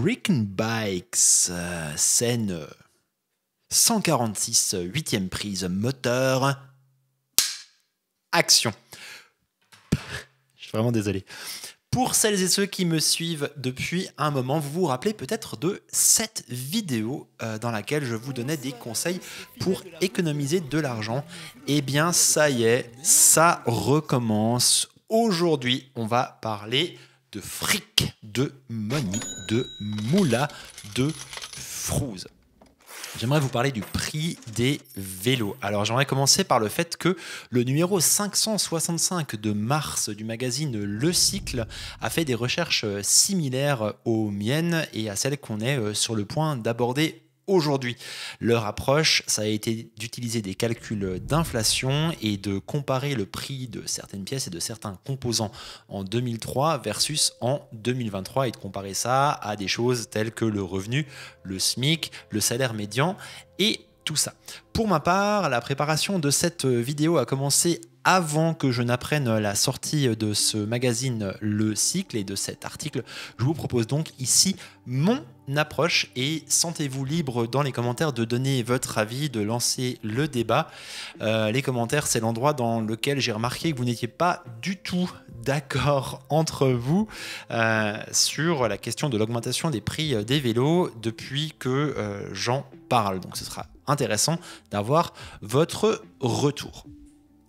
Freaking Bikes, euh, scène 146, euh, 8 euh, huitième prise, moteur, action. Je suis vraiment désolé. Pour celles et ceux qui me suivent depuis un moment, vous vous rappelez peut-être de cette vidéo dans laquelle je vous donnais des conseils pour économiser de l'argent. Eh bien, ça y est, ça recommence. Aujourd'hui, on va parler de fric, de money, de moula, de frouze. J'aimerais vous parler du prix des vélos. Alors j'aimerais commencer par le fait que le numéro 565 de mars du magazine Le Cycle a fait des recherches similaires aux miennes et à celles qu'on est euh, sur le point d'aborder aujourd'hui. Leur approche, ça a été d'utiliser des calculs d'inflation et de comparer le prix de certaines pièces et de certains composants en 2003 versus en 2023 et de comparer ça à des choses telles que le revenu, le SMIC, le salaire médian et tout ça. Pour ma part, la préparation de cette vidéo a commencé avant que je n'apprenne la sortie de ce magazine Le Cycle et de cet article, je vous propose donc ici mon approche et sentez-vous libre dans les commentaires de donner votre avis, de lancer le débat. Euh, les commentaires, c'est l'endroit dans lequel j'ai remarqué que vous n'étiez pas du tout d'accord entre vous euh, sur la question de l'augmentation des prix des vélos depuis que euh, j'en parle. Donc ce sera intéressant d'avoir votre retour.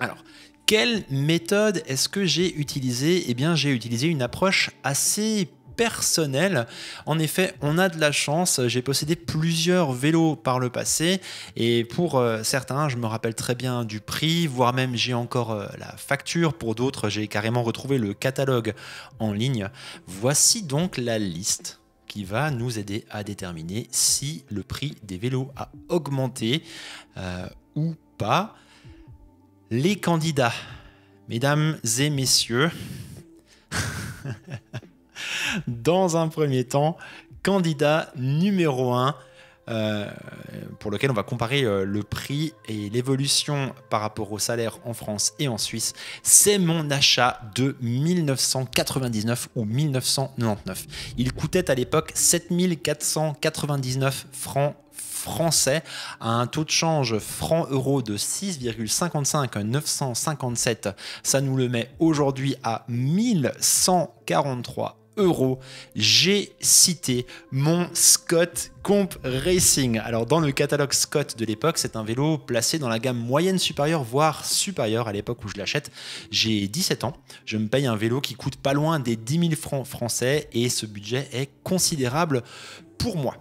Alors, quelle méthode est-ce que j'ai utilisée Eh bien, j'ai utilisé une approche assez personnelle. En effet, on a de la chance. J'ai possédé plusieurs vélos par le passé et pour euh, certains, je me rappelle très bien du prix, voire même j'ai encore euh, la facture. Pour d'autres, j'ai carrément retrouvé le catalogue en ligne. Voici donc la liste qui va nous aider à déterminer si le prix des vélos a augmenté euh, ou pas. Les candidats, mesdames et messieurs, dans un premier temps, candidat numéro 1, euh, pour lequel on va comparer euh, le prix et l'évolution par rapport au salaire en France et en Suisse, c'est mon achat de 1999 ou 1999. Il coûtait à l'époque 7499 francs français à un taux de change franc-euro de 6,55 à 957. Ça nous le met aujourd'hui à 1143 euros. J'ai cité mon Scott Comp Racing. Alors dans le catalogue Scott de l'époque, c'est un vélo placé dans la gamme moyenne supérieure, voire supérieure à l'époque où je l'achète. J'ai 17 ans, je me paye un vélo qui coûte pas loin des 10 000 francs français et ce budget est considérable pour moi.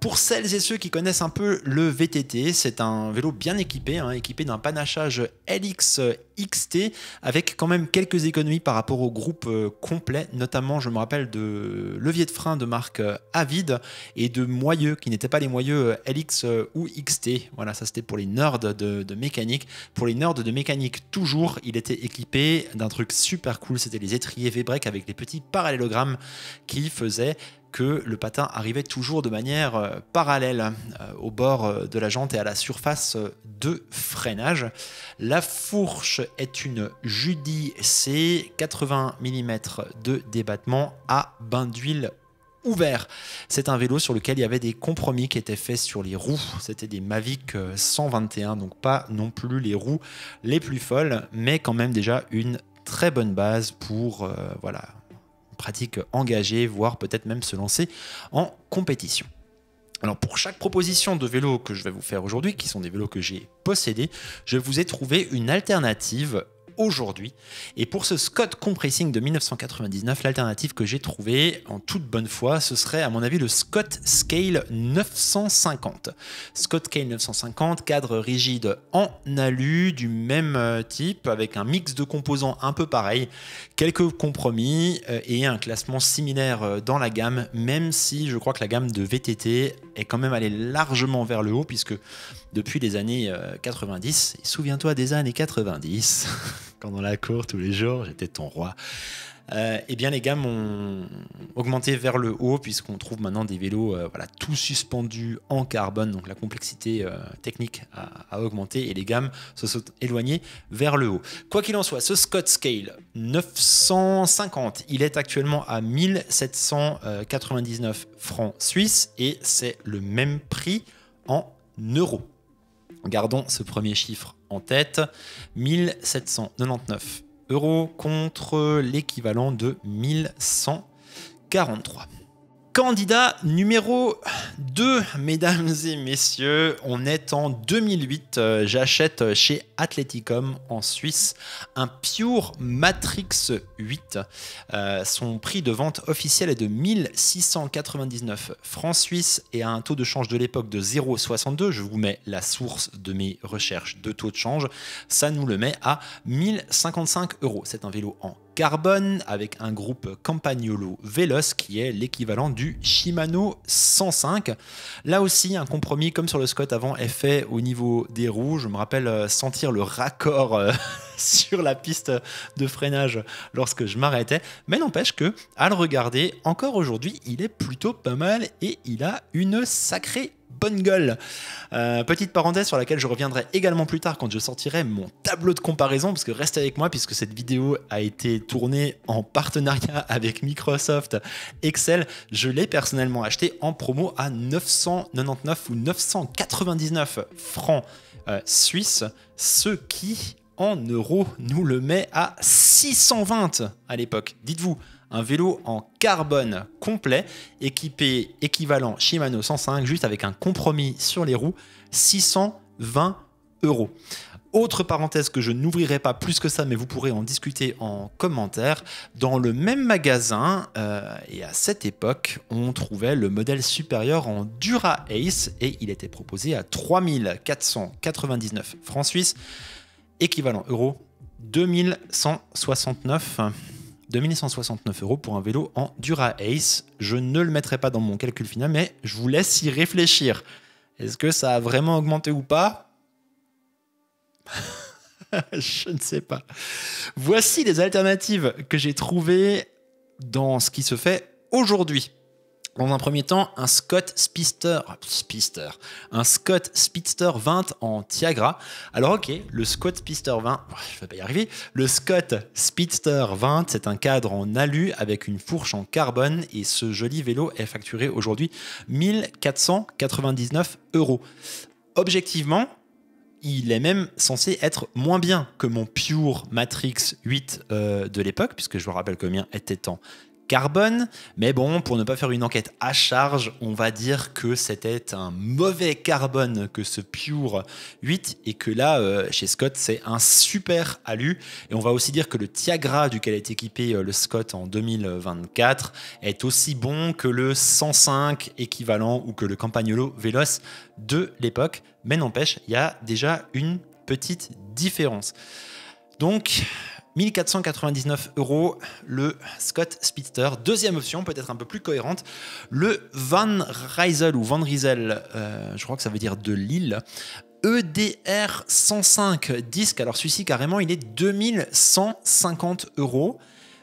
Pour celles et ceux qui connaissent un peu le VTT, c'est un vélo bien équipé, hein, équipé d'un panachage LX XT avec quand même quelques économies par rapport au groupe euh, complet, notamment je me rappelle de levier de frein de marque euh, Avid et de moyeux qui n'étaient pas les moyeux euh, LX ou XT. Voilà, ça c'était pour les nerds de, mécanique. Pour les nerds de mécanique toujours, il était équipé d'un truc super cool, c'était les étriers V-brake avec les petits parallélogrammes qui faisaient que le patin arrivait toujours de manière euh, parallèle euh, au bord euh, de la jante et à la surface de freinage. La fourche est une Judy C 80 mm de débattement à bain d'huile ouvert. C'est un vélo sur lequel il y avait des compromis qui étaient faits sur les roues. C'était des Mavic 121, donc pas non plus les roues les plus folles, mais quand même déjà une très bonne base pour voilà pratique engagée, voire peut-être même se lancer en compétition. Alors pour chaque proposition de vélo que je vais vous faire aujourd'hui, qui sont des vélos que j'ai possédés, je vous ai trouvé une alternative aujourd'hui. Et pour ce Scott Compressing de 1999, l'alternative que j'ai trouvée en toute bonne foi, ce serait à mon avis le Scott Scale 950. Scott Scale 950, cadre rigide en alu du même euh, type, avec un mix de composants un peu pareil, quelques compromis euh, et un classement similaire euh, dans la gamme, même si je crois que la gamme de VTT est quand même allée largement vers le haut, puisque depuis les années 90, souviens-toi des années 90, quand dans la cour tous les jours, j'étais ton roi. Euh, et eh bien, les gammes ont augmenté vers le haut, puisqu'on trouve maintenant des vélos euh, voilà, tout suspendus en carbone. Donc, la complexité euh, technique a, augmenté et les gammes se sont éloignées vers le haut. Quoi qu'il en soit, ce Scott Scale 950, il est actuellement à 1799 francs suisses et c'est le même prix en euros. Gardons ce premier chiffre en tête, 1799 euros contre l'équivalent de 1143. Candidat numéro 2, mesdames et messieurs, on est en 2008. J'achète chez Athleticom en Suisse un Pure Matrix 8. Euh, son prix de vente officiel est de 1699 francs suisses et à un taux de change de l'époque de 0,62. Je vous mets la source de mes recherches de taux de change. Ça nous le met à 1055 euros. C'est un vélo en carbone avec un groupe Campagnolo Veloce qui est l'équivalent du Shimano 105. Là aussi, un compromis comme sur le Scott avant est fait au niveau des roues. Je me rappelle euh, sentir le raccord euh, sur la piste de freinage lorsque je m'arrêtais. Mais n'empêche que, à le regarder, encore aujourd'hui, il est plutôt pas mal et il a une sacrée bonne gueule. Euh, petite parenthèse sur laquelle je reviendrai également plus tard quand je sortirai mon tableau de comparaison, parce que reste avec moi puisque cette vidéo a été tournée en partenariat avec Microsoft Excel. Je l'ai personnellement acheté en promo à 999 ou 999 francs euh, suisses, ce qui en euros nous le met à 620 à l'époque. Dites-vous, un vélo en carbone complet, équipé équivalent Shimano 105, juste avec un compromis sur les roues, 620 euros. Autre parenthèse que je n'ouvrirai pas plus que ça, mais vous pourrez en discuter en commentaire. Dans le même magasin, euh, et à cette époque, on trouvait le modèle supérieur en Dura Ace et il était proposé à 3499 francs suisses, équivalent euro 2169. 2169 euros pour un vélo en Dura Ace. Je ne le mettrai pas dans mon calcul final, mais je vous laisse y réfléchir. Est-ce que ça a vraiment augmenté ou pas Je ne sais pas. Voici les alternatives que j'ai trouvées dans ce qui se fait aujourd'hui. Dans un premier temps, un Scott Spister, Spister, un Scott Speedster 20 en Tiagra. Alors ok, le Scott Speedster 20, je vais pas y arriver. Le Scott Spitster 20, c'est un cadre en alu avec une fourche en carbone et ce joli vélo est facturé aujourd'hui 1499 euros. Objectivement, il est même censé être moins bien que mon Pure Matrix 8 euh, de l'époque, puisque je vous rappelle combien était en carbone. Mais bon, pour ne pas faire une enquête à charge, on va dire que c'était un mauvais carbone que ce Pure 8 et que là, euh, chez Scott, c'est un super alu. Et on va aussi dire que le Tiagra duquel est équipé euh, le Scott en 2024 est aussi bon que le 105 équivalent ou que le Campagnolo Veloce de l'époque. Mais n'empêche, il y a déjà une petite différence. Donc, 1499 euros le Scott Speedster. Deuxième option, peut-être un peu plus cohérente, le Van Riesel ou Van Riesel, euh, je crois que ça veut dire de Lille. EDR 105 disque, alors celui-ci carrément il est 2150 euros.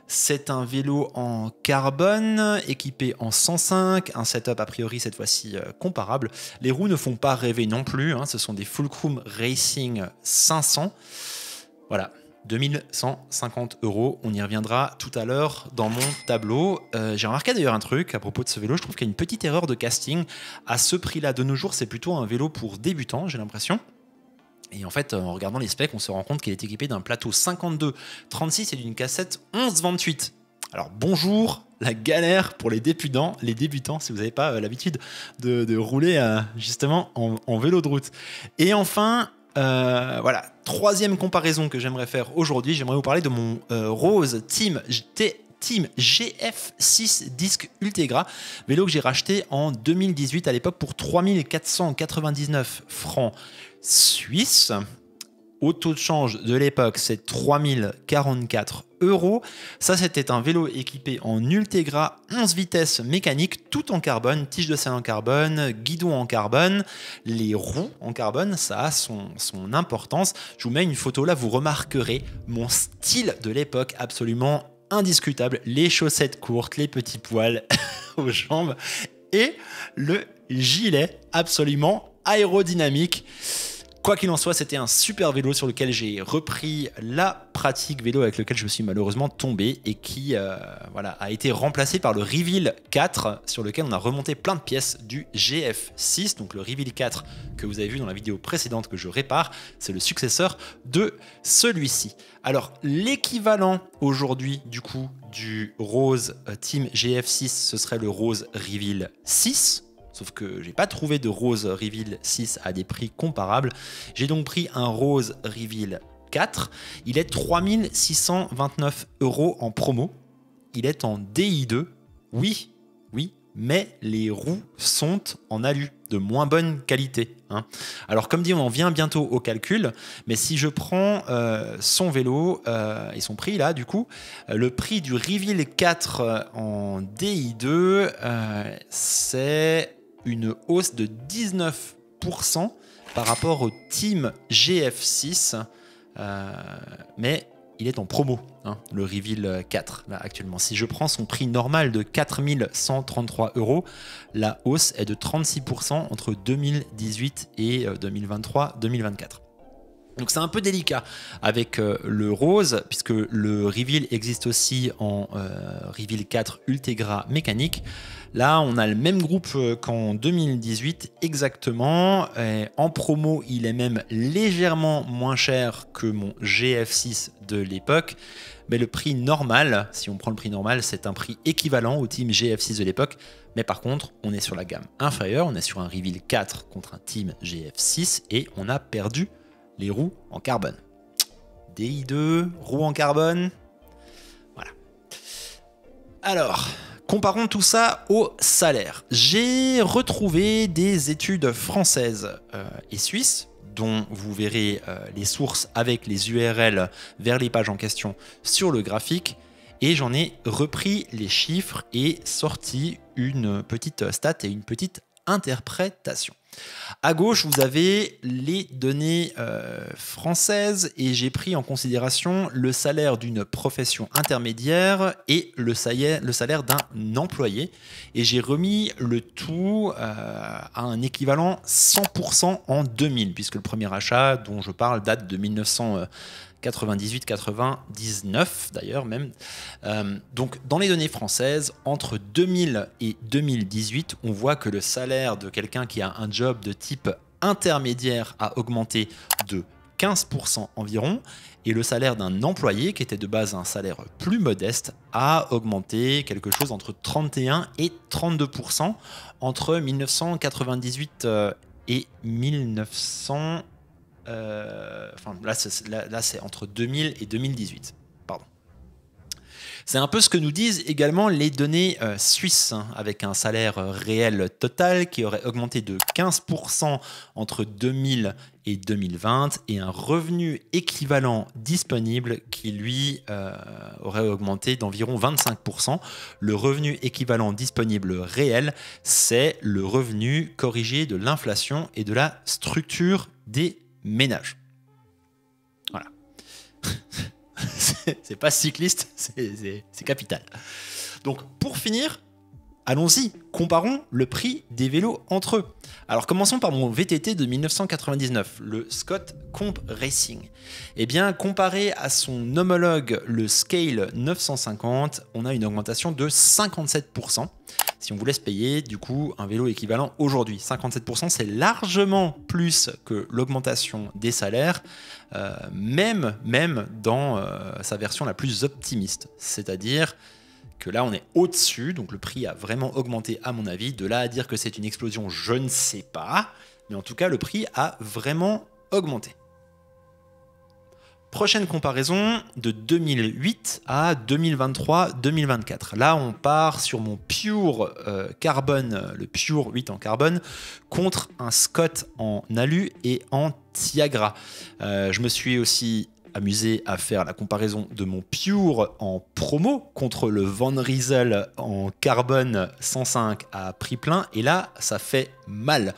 C'est un vélo en carbone, équipé en 105, un setup a priori cette fois-ci euh, comparable. Les roues ne font pas rêver non plus, hein. ce sont des Fulcrum Racing 500. Voilà, 2150 euros. On y reviendra tout à l'heure dans mon tableau. Euh, j'ai remarqué d'ailleurs un truc à propos de ce vélo. Je trouve qu'il y a une petite erreur de casting. À ce prix-là, de nos jours, c'est plutôt un vélo pour débutants, j'ai l'impression. Et en fait, en regardant les specs, on se rend compte qu'il est équipé d'un plateau 52-36 et d'une cassette 11-28. Alors bonjour, la galère pour les débutants, les débutants si vous n'avez pas euh, l'habitude de, rouler euh, justement en, vélo de route. Et enfin, euh, voilà, troisième comparaison que j'aimerais faire aujourd'hui, j'aimerais vous parler de mon euh, Rose Team Team GF6 disque Ultegra, vélo que j'ai racheté en 2018 à l'époque pour 3499 francs suisses. Au taux de change de l'époque, c'est 3044 ça, c'était un vélo équipé en Ultegra 11 vitesses mécaniques, tout en carbone, tige de sel en carbone, guidon en carbone, les roues en carbone, ça a son, son importance. Je vous mets une photo là, vous remarquerez mon style de l'époque absolument indiscutable, les chaussettes courtes, les petits poils aux jambes et le gilet absolument aérodynamique. Quoi qu'il en soit, c'était un super vélo sur lequel j'ai repris la pratique vélo avec lequel je me suis malheureusement tombé et qui euh, voilà, a été remplacé par le Reveal 4 sur lequel on a remonté plein de pièces du GF6. Donc le Reveal 4 que vous avez vu dans la vidéo précédente que je répare, c'est le successeur de celui-ci. Alors l'équivalent aujourd'hui du coup du rose euh, Team GF6, ce serait le rose Reveal 6 Sauf que j'ai pas trouvé de Rose Reveal 6 à des prix comparables. J'ai donc pris un Rose Reveal 4. Il est 3629 euros en promo. Il est en DI2. Oui, oui, mais les roues sont en alu de moins bonne qualité. Hein. Alors comme dit, on en vient bientôt au calcul, mais si je prends euh, son vélo euh, et son prix là, du coup, euh, le prix du Reveal 4 en DI2, c'est une hausse de 19% par rapport au Team GF6. Euh, mais il est en promo, hein, le Reveal 4, là, actuellement. Si je prends son prix normal de 4133 euros, la hausse est de 36% entre 2018 et 2023-2024. Euh, donc c'est un peu délicat avec euh, le rose, puisque le reveal existe aussi en euh, reveal 4 Ultegra mécanique. Là, on a le même groupe euh, qu'en 2018 exactement. en promo, il est même légèrement moins cher que mon GF6 de l'époque. Mais le prix normal, si on prend le prix normal, c'est un prix équivalent au team GF6 de l'époque. Mais par contre, on est sur la gamme inférieure, on est sur un reveal 4 contre un team GF6 et on a perdu les roues en carbone. DI2, roues en carbone. Voilà. Alors, comparons tout ça au salaire. J'ai retrouvé des études françaises euh, et suisses dont vous verrez euh, les sources avec les URL vers les pages en question sur le graphique. Et j'en ai repris les chiffres et sorti une petite stat et une petite interprétation. À gauche, vous avez les données euh, françaises et j'ai pris en considération le salaire d'une profession intermédiaire et le, le salaire d'un employé. Et j'ai remis le tout euh, à un équivalent 100% en 2000, puisque le premier achat dont je parle date de 1900. 98-99 d'ailleurs même. Euh, donc dans les données françaises, entre 2000 et 2018, on voit que le salaire de quelqu'un qui a un job de type intermédiaire a augmenté de 15% environ, et le salaire d'un employé, qui était de base un salaire plus modeste, a augmenté quelque chose entre 31 et 32% entre 1998 euh, et 1900. Euh, enfin là, c'est, entre 2000 et 2018. Pardon. C'est un peu ce que nous disent également les données euh, suisses, hein, avec un salaire euh, réel total qui aurait augmenté de 15% entre 2000 et 2020 et un revenu équivalent disponible qui lui aurait augmenté d'environ 25%. Le revenu équivalent disponible réel, c'est le revenu corrigé de l'inflation et de la structure des ménage. Voilà. c'est pas cycliste, c'est capital. Donc pour finir, allons-y, comparons le prix des vélos entre eux. Alors commençons par mon VTT de 1999, le Scott Comp Racing. Eh bien, comparé à son homologue, le Scale 950, on a une augmentation de 57%. Si on vous laisse payer, du coup, un vélo équivalent aujourd'hui, 57%, c'est largement plus que l'augmentation des salaires, euh, même, même dans euh, sa version la plus optimiste. C'est-à-dire que là, on est au-dessus, donc le prix a vraiment augmenté, à mon avis. De là à dire que c'est une explosion, je ne sais pas. Mais en tout cas, le prix a vraiment augmenté. Prochaine comparaison de 2008 à 2023-2024. Là, on part sur mon Pure euh, carbone, le Pure 8 en carbone, contre un Scott en alu et en Tiagra. Euh, je me suis aussi amusé à faire la comparaison de mon Pure en promo contre le Van Riesel en carbone 105 à prix plein. Et là, ça fait mal.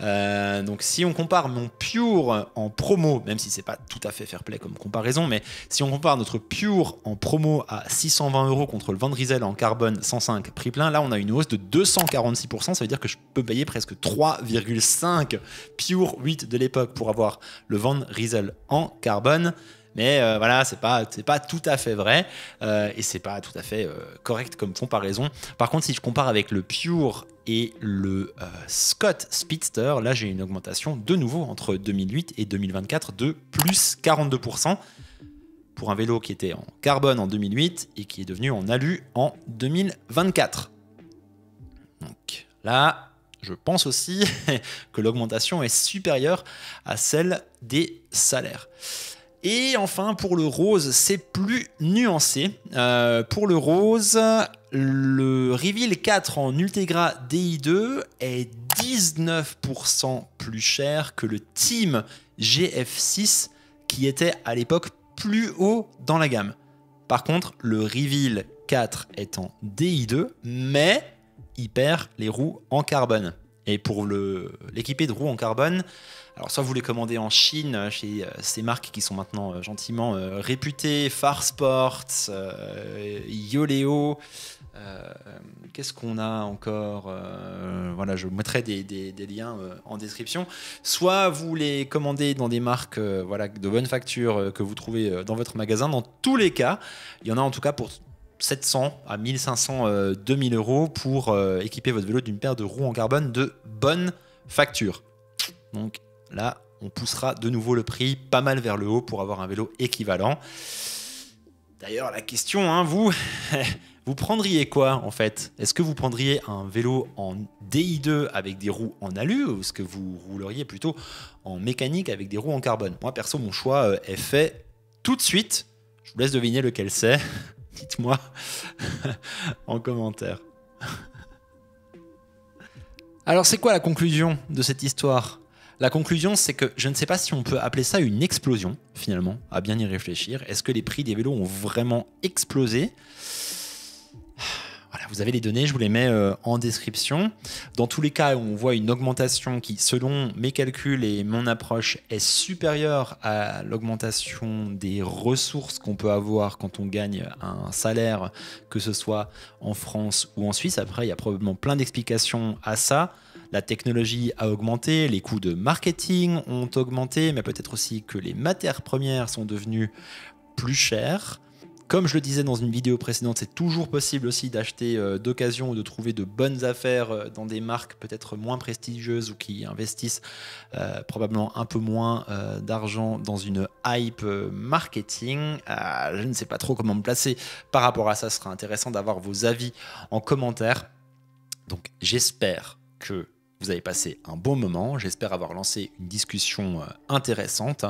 Euh, donc si on compare mon Pure en promo, même si c'est pas tout à fait fair play comme comparaison, mais si on compare notre Pure en promo à 620 euros contre le Van Rysel en carbone 105 prix plein, là on a une hausse de 246%, ça veut dire que je peux payer presque 3,5 Pure 8 de l'époque pour avoir le Van Rysel en carbone. Mais euh, voilà, c'est pas pas tout à fait vrai euh, et c'est pas tout à fait correct comme comparaison. Par contre, si je compare avec le Pure et le euh, Scott Speedster. Là, j'ai une augmentation de nouveau entre 2008 et 2024 de plus 42% pour un vélo qui était en carbone en 2008 et qui est devenu en alu en 2024. Donc là, je pense aussi que l'augmentation est supérieure à celle des salaires. Et enfin, pour le rose, c'est plus nuancé. Euh, pour le rose, le Reveal 4 en Ultegra DI2 est 19% plus cher que le Team GF6 qui était à l'époque plus haut dans la gamme. Par contre, le Reveal 4 est en DI2, mais il perd les roues en carbone. Et pour l'équiper de roues en carbone, alors soit vous les commandez en Chine euh, chez euh, ces marques qui sont maintenant euh, gentiment réputées, Far Sports, Yoleo, qu'est-ce qu'on a encore Voilà, je mettrai des, liens en description. Soit vous les commandez dans des marques voilà, de bonne facture que vous trouvez dans votre magasin. Dans tous les cas, il y en a en tout cas pour 700 à 1500, 2000 euh, euros pour euh, équiper votre vélo d'une paire de roues en carbone de bonne facture. Donc là, on poussera de nouveau le prix pas mal vers le haut pour avoir un vélo équivalent. D'ailleurs, la question, hein, vous, vous prendriez quoi en fait Est-ce que vous prendriez un vélo en DI2 avec des roues en alu ou est-ce que vous rouleriez plutôt en mécanique avec des roues en carbone Moi, perso, mon choix euh, est fait tout de suite. Je vous laisse deviner lequel c'est. Dites-moi en commentaire. Alors c'est quoi la conclusion de cette histoire La conclusion c'est que je ne sais pas si on peut appeler ça une explosion finalement, à bien y réfléchir. Est-ce que les prix des vélos ont vraiment explosé vous avez les données, je vous les mets euh, en description. Dans tous les cas on voit une augmentation qui, selon mes calculs et mon approche, est supérieure à l'augmentation des ressources qu'on peut avoir quand on gagne un salaire, que ce soit en France ou en Suisse. Après, il y a probablement plein d'explications à ça la technologie a augmenté, les coûts de marketing ont augmenté, mais peut-être aussi que les matières premières sont devenues plus chères. Comme je le disais dans une vidéo précédente, c'est toujours possible aussi d'acheter euh, d'occasion ou de trouver de bonnes affaires euh, dans des marques peut-être moins prestigieuses ou qui investissent euh, probablement un peu moins d'argent dans une hype marketing. je ne sais pas trop comment me placer par rapport à ça. Ce sera intéressant d'avoir vos avis en commentaire. Donc j'espère que vous avez passé un bon moment. J'espère avoir lancé une discussion euh, intéressante.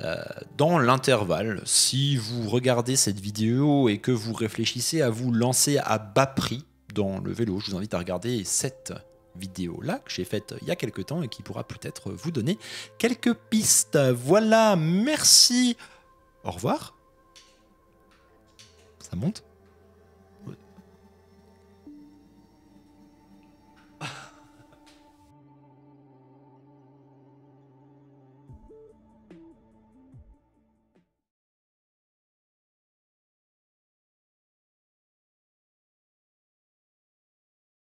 Euh, dans l'intervalle, si vous regardez cette vidéo et que vous réfléchissez à vous lancer à bas prix dans le vélo, je vous invite à regarder cette vidéo là que j'ai faite euh, il y a quelques temps et qui pourra peut-être vous donner quelques pistes. Voilà, merci. Au revoir. Ça monte